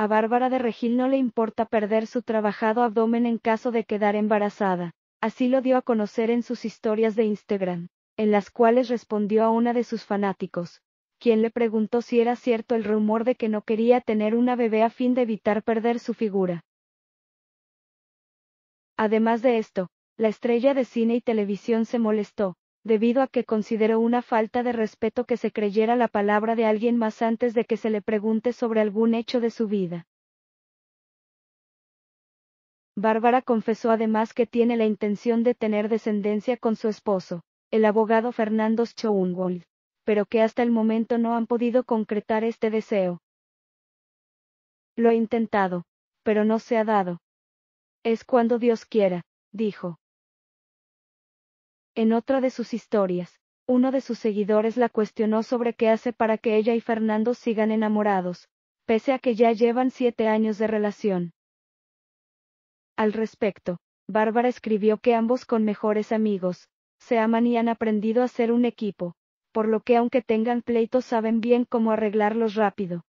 a Bárbara de Regil no le importa perder su trabajado abdomen en caso de quedar embarazada. Así lo dio a conocer en sus historias de Instagram, en las cuales respondió a una de sus fanáticos, quien le preguntó si era cierto el rumor de que no quería tener una bebé a fin de evitar perder su figura. Además de esto, la estrella de cine y televisión se molestó, debido a que consideró una falta de respeto que se creyera la palabra de alguien más antes de que se le pregunte sobre algún hecho de su vida. Bárbara confesó además que tiene la intención de tener descendencia con su esposo, el abogado Fernando Schoenwald, pero que hasta el momento no han podido concretar este deseo. Lo he intentado, pero no se ha dado. Es cuando Dios quiera, dijo. En otra de sus historias, uno de sus seguidores la cuestionó sobre qué hace para que ella y Fernando sigan enamorados, pese a que ya llevan siete años de relación. Al respecto, Bárbara escribió que ambos con mejores amigos, se aman y han aprendido a ser un equipo, por lo que aunque tengan pleitos saben bien cómo arreglarlos rápido.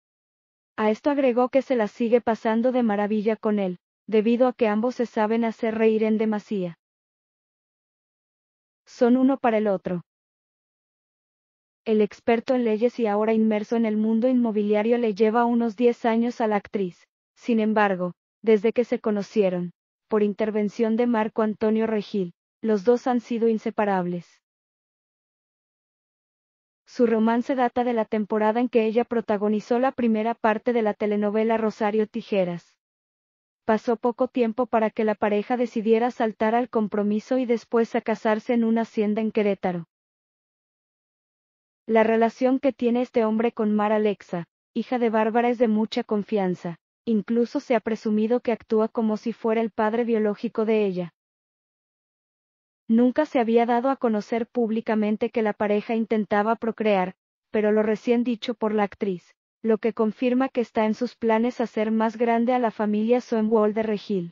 A esto agregó que se la sigue pasando de maravilla con él, debido a que ambos se saben hacer reír en demasía son uno para el otro. El experto en leyes y ahora inmerso en el mundo inmobiliario le lleva unos 10 años a la actriz, sin embargo, desde que se conocieron, por intervención de Marco Antonio Regil, los dos han sido inseparables. Su romance data de la temporada en que ella protagonizó la primera parte de la telenovela Rosario Tijeras pasó poco tiempo para que la pareja decidiera saltar al compromiso y después a casarse en una hacienda en Querétaro. La relación que tiene este hombre con Mar Alexa, hija de Bárbara, es de mucha confianza, incluso se ha presumido que actúa como si fuera el padre biológico de ella. Nunca se había dado a conocer públicamente que la pareja intentaba procrear, pero lo recién dicho por la actriz lo que confirma que está en sus planes hacer más grande a la familia Stonewall de Regil.